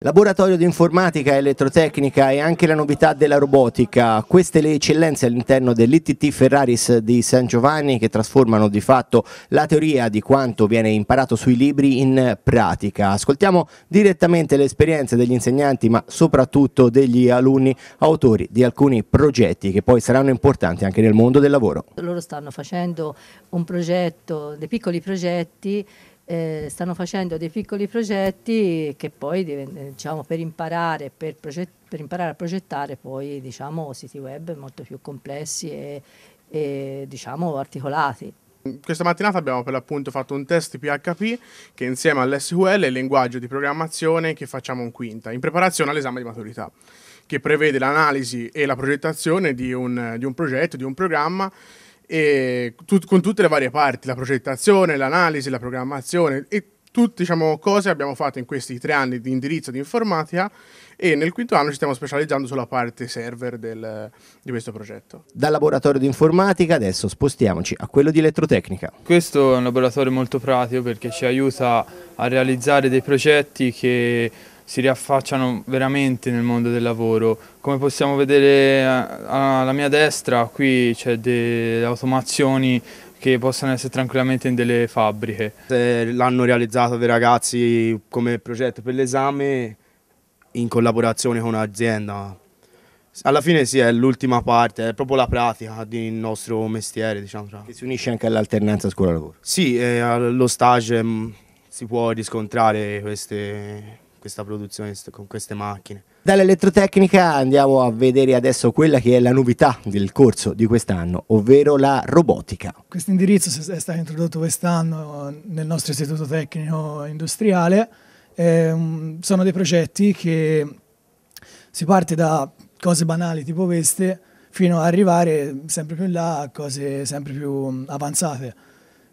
Laboratorio di informatica e elettrotecnica e anche la novità della robotica, queste le eccellenze all'interno dell'ITT Ferraris di San Giovanni che trasformano di fatto la teoria di quanto viene imparato sui libri in pratica. Ascoltiamo direttamente le esperienze degli insegnanti ma soprattutto degli alunni autori di alcuni progetti che poi saranno importanti anche nel mondo del lavoro. Loro stanno facendo un progetto, dei piccoli progetti eh, stanno facendo dei piccoli progetti che poi eh, diciamo, per, imparare, per, per imparare a progettare poi diciamo, siti web molto più complessi e, e diciamo, articolati. Questa mattinata abbiamo per l'appunto fatto un test PHP che insieme all'SQL è il linguaggio di programmazione che facciamo in quinta, in preparazione all'esame di maturità, che prevede l'analisi e la progettazione di un, di un progetto, di un programma e tut- con tutte le varie parti, la progettazione, l'analisi, la programmazione e tutte diciamo, cose abbiamo fatto in questi tre anni di indirizzo di informatica e nel quinto anno ci stiamo specializzando sulla parte server del, di questo progetto. Dal laboratorio di informatica adesso spostiamoci a quello di elettrotecnica. Questo è un laboratorio molto pratico perché ci aiuta a realizzare dei progetti che si riaffacciano veramente nel mondo del lavoro. Come possiamo vedere eh, alla mia destra, qui c'è delle automazioni che possono essere tranquillamente in delle fabbriche. Eh, l'hanno realizzato dei ragazzi come progetto per l'esame in collaborazione con un'azienda. Alla fine sì, è l'ultima parte, è proprio la pratica del nostro mestiere. Diciamo. Che si unisce anche all'alternanza scuola-lavoro. Sì, allo stage mm, si può riscontrare queste questa produzione con queste macchine. Dall'elettrotecnica andiamo a vedere adesso quella che è la novità del corso di quest'anno, ovvero la robotica. Questo indirizzo è stato introdotto quest'anno nel nostro istituto tecnico industriale. sono dei progetti che si parte da cose banali tipo queste fino ad arrivare sempre più in là a cose sempre più avanzate.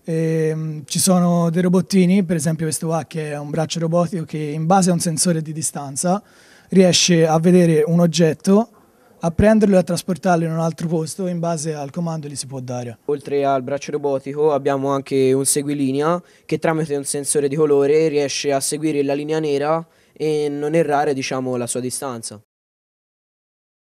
E, ehm, ci sono dei robottini, per esempio questo qua che è un braccio robotico che in base a un sensore di distanza riesce a vedere un oggetto, a prenderlo e a trasportarlo in un altro posto in base al comando che gli si può dare. Oltre al braccio robotico abbiamo anche un seguilinea che tramite un sensore di colore riesce a seguire la linea nera e non errare diciamo, la sua distanza.